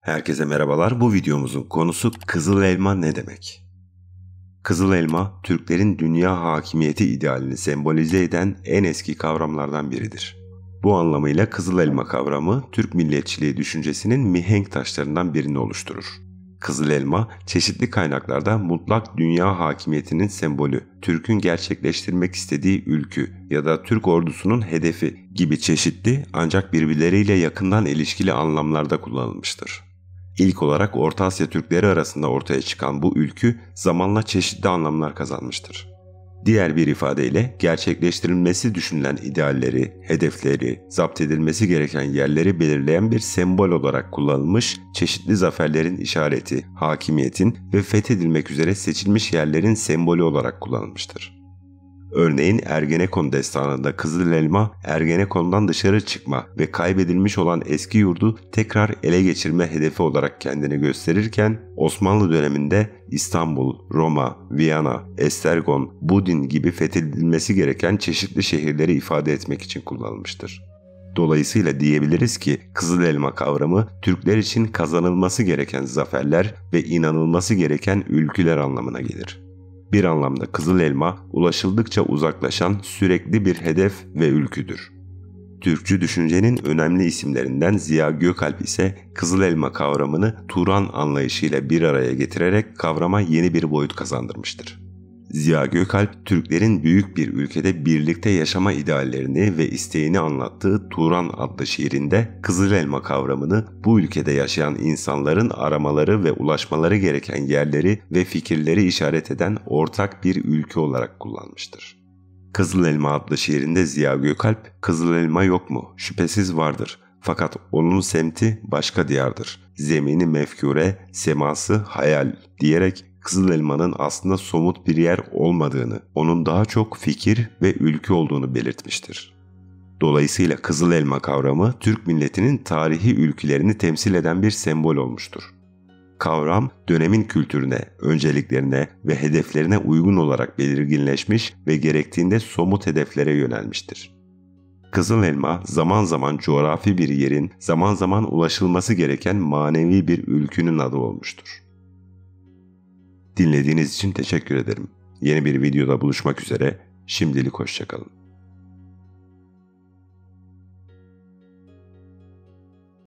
Herkese merhabalar. Bu videomuzun konusu kızıl elma ne demek? Kızıl elma, Türklerin dünya hakimiyeti idealini sembolize eden en eski kavramlardan biridir. Bu anlamıyla kızıl elma kavramı Türk milliyetçiliği düşüncesinin mihenk taşlarından birini oluşturur. Kızıl elma çeşitli kaynaklarda mutlak dünya hakimiyetinin sembolü, Türk'ün gerçekleştirmek istediği ülkü ya da Türk ordusunun hedefi gibi çeşitli ancak birbirleriyle yakından ilişkili anlamlarda kullanılmıştır. İlk olarak Orta Asya Türkleri arasında ortaya çıkan bu ülkü zamanla çeşitli anlamlar kazanmıştır. Diğer bir ifadeyle gerçekleştirilmesi düşünülen idealleri, hedefleri, zapt edilmesi gereken yerleri belirleyen bir sembol olarak kullanılmış çeşitli zaferlerin işareti, hakimiyetin ve fethedilmek üzere seçilmiş yerlerin sembolü olarak kullanılmıştır. Örneğin Ergenekon destanında Kızıl Elma Ergenekon'dan dışarı çıkma ve kaybedilmiş olan eski yurdu tekrar ele geçirme hedefi olarak kendini gösterirken Osmanlı döneminde İstanbul, Roma, Viyana, Estergon, Budin gibi fethedilmesi gereken çeşitli şehirleri ifade etmek için kullanılmıştır. Dolayısıyla diyebiliriz ki kızıl elma kavramı Türkler için kazanılması gereken zaferler ve inanılması gereken ülküler anlamına gelir bir anlamda kızıl elma ulaşıldıkça uzaklaşan sürekli bir hedef ve ülküdür. Türkçü düşüncenin önemli isimlerinden Ziya Gökalp ise kızıl elma kavramını Turan anlayışıyla bir araya getirerek kavrama yeni bir boyut kazandırmıştır. Ziya Gökalp, Türklerin büyük bir ülkede birlikte yaşama ideallerini ve isteğini anlattığı Turan adlı şiirinde kızıl elma kavramını bu ülkede yaşayan insanların aramaları ve ulaşmaları gereken yerleri ve fikirleri işaret eden ortak bir ülke olarak kullanmıştır. Kızıl Elma adlı şiirinde Ziya Gökalp, Kızıl elma yok mu? Şüphesiz vardır. Fakat onun semti başka diyardır. Zemini mefkure, seması hayal diyerek Kızıl Elma'nın aslında somut bir yer olmadığını, onun daha çok fikir ve ülke olduğunu belirtmiştir. Dolayısıyla Kızıl Elma kavramı Türk milletinin tarihi ülkelerini temsil eden bir sembol olmuştur. Kavram, dönemin kültürüne, önceliklerine ve hedeflerine uygun olarak belirginleşmiş ve gerektiğinde somut hedeflere yönelmiştir. Kızıl elma zaman zaman coğrafi bir yerin, zaman zaman ulaşılması gereken manevi bir ülkünün adı olmuştur. Dinlediğiniz için teşekkür ederim. Yeni bir videoda buluşmak üzere, şimdilik hoşçakalın.